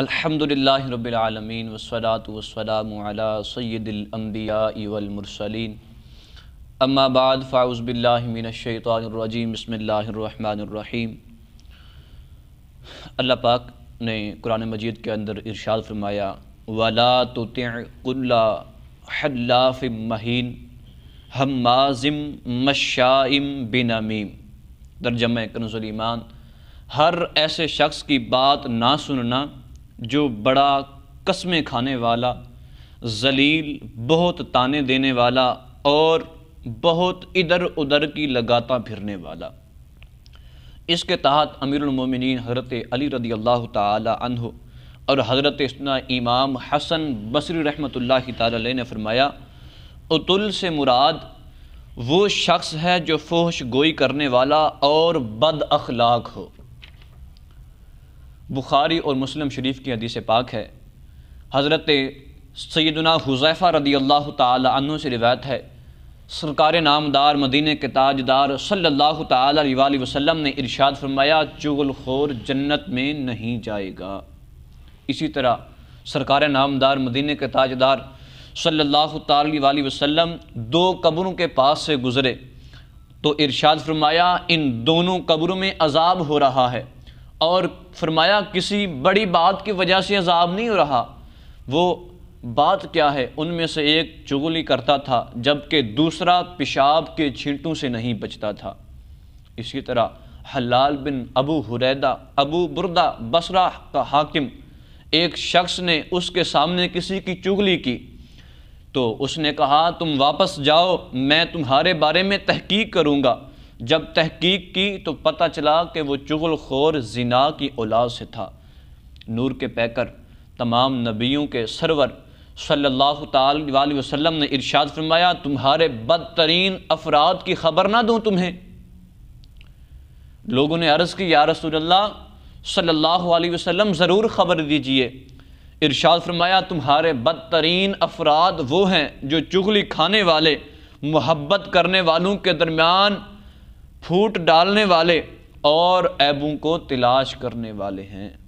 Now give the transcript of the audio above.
الحمد رب العالمین والصلاة والسلام علی سید الانبیاء والمرسلین اما بعد فاعوذ باللہ من الشیطان الرجیم بسم اللہ الرحمن الرحیم اللہ پاک نے قرآن مجید کے اندر ارشاد فرمایا وَلَا تُطِعْ حلّہ حَلَّافٍ مہین ہمازم مشائم مشاعم بن کنز درجم ہر ایسے شخص کی بات نہ سننا جو بڑا قسمیں کھانے والا ذلیل بہت تانے دینے والا اور بہت ادھر ادھر کی لگاتا پھرنے والا اس کے تحت امیر المومنین حضرت علی رضی اللہ تعالی عنہ اور حضرت اسنا امام حسن بصری رحمۃ اللہ تعالی علیہ نے فرمایا اتل سے مراد وہ شخص ہے جو فوش گوئی کرنے والا اور بد اخلاق ہو بخاری اور مسلم شریف کی حدیث پاک ہے حضرت سیدنا حضیفہ رضی اللہ تعالی عنہ سے روایت ہے سرکار نامدار مدینہ کے تاجدار صلی اللہ علیہ وآلہ وسلم نے ارشاد فرمایا چغل خور جنت میں نہیں جائے گا اسی طرح سرکار نامدار مدینہ کے تاجدار صلی اللہ تعالی علیہ وسلم دو قبروں کے پاس سے گزرے تو ارشاد فرمایا ان دونوں قبروں میں عذاب ہو رہا ہے اور فرمایا کسی بڑی بات کی وجہ سے عذاب نہیں ہو رہا وہ بات کیا ہے ان میں سے ایک چغلی کرتا تھا جبکہ دوسرا پیشاب کے چھینٹوں سے نہیں بچتا تھا اسی طرح حلال بن ابو حریدہ ابو بردہ بسرہ کا حاکم ایک شخص نے اس کے سامنے کسی کی چغلی کی تو اس نے کہا تم واپس جاؤ میں تمہارے بارے میں تحقیق کروں گا جب تحقیق کی تو پتہ چلا کہ وہ چغل خور زنا کی اولاد سے تھا نور کے پیکر تمام نبیوں کے سرور صلی اللہ تعالی علیہ وسلم نے ارشاد فرمایا تمہارے بدترین افراد کی خبر نہ دوں تمہیں لوگوں نے عرض کی یا رسول اللہ صلی اللہ علیہ وسلم ضرور خبر دیجئے ارشاد فرمایا تمہارے بدترین افراد وہ ہیں جو چغلی کھانے والے محبت کرنے والوں کے درمیان پھوٹ ڈالنے والے اور ایبوں کو تلاش کرنے والے ہیں